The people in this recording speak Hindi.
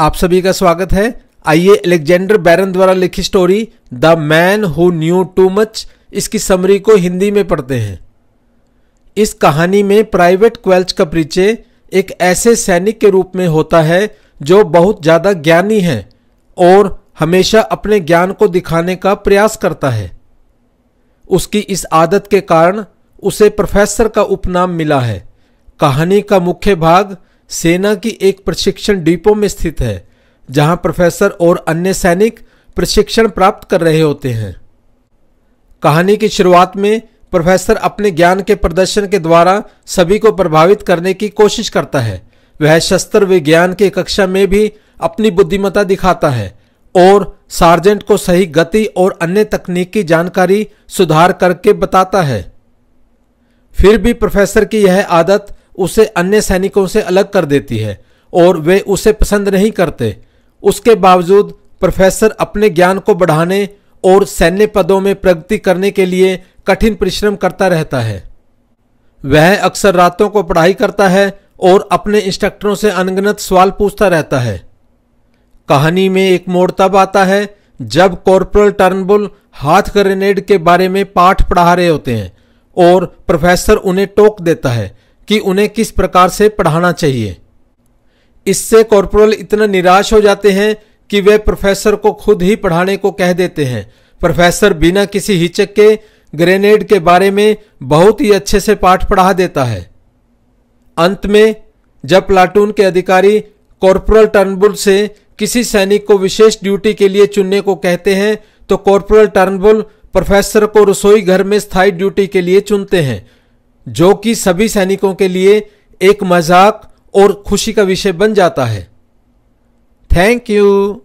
आप सभी का स्वागत है आइए एलेक्जेंडर बैरन द्वारा लिखी story the man who knew too much इसकी समरी को हिंदी में पढ़ते हैं इस कहानी में प्राइवेट क्वेल्च का परिचय एक ऐसे सैनिक के रूप में होता है जो बहुत ज़्यादा ज्ञानी है और हमेशा अपने ज्ञान को दिखाने का प्रयास करता है उसकी इस आदत के कारण उसे प्रोफेसर का उपनाम मिला है कहानी का मुख्य भाग सेना की एक प्रशिक्षण डिपो में स्थित है जहां प्रोफेसर और अन्य सैनिक प्रशिक्षण प्राप्त कर रहे होते हैं कहानी की शुरुआत में प्रोफेसर अपने ज्ञान के प्रदर्शन के द्वारा सभी को प्रभावित करने की कोशिश करता है वह शस्त्र विज्ञान की कक्षा में भी अपनी बुद्धिमत्ता दिखाता है और सार्जेंट को सही गति और अन्य तकनीक की जानकारी सुधार करके बताता है फिर भी प्रोफेसर की यह आदत उसे अन्य सैनिकों से अलग कर देती है और वे उसे पसंद नहीं करते उसके बावजूद प्रोफेसर अपने ज्ञान को बढ़ाने और सैन्य पदों में प्रगति करने के लिए कठिन परिश्रम करता रहता है वह अक्सर रातों को पढ़ाई करता है और अपने इंस्ट्रक्टरों से अनगिनत सवाल पूछता रहता है कहानी में एक मोड़ तब आता है जब कॉर्पोरल टर्नबुल हाथ ग्रेनेड के बारे में पाठ पढ़ा रहे होते हैं और प्रोफेसर उन्हें टोक देता है कि उन्हें किस प्रकार से पढ़ाना चाहिए इससे कॉरपोरल इतना निराश हो जाते हैं कि वे प्रोफेसर को खुद ही पढ़ाने को कह देते हैं प्रोफेसर बिना किसी हिचक के ग्रेनेड के बारे में बहुत ही अच्छे से पाठ पढ़ा देता है अंत में जब प्लाटून के अधिकारी कॉरपोरल टर्नबुल से किसी सैनिक को विशेष ड्यूटी के लिए चुनने को कहते हैं तो कॉरपोरल टर्नबुल प्रोफेसर को रसोई घर में स्थायी ड्यूटी के लिए चुनते हैं जो कि सभी सैनिकों के लिए एक मजाक और खुशी का विषय बन जाता है थैंक यू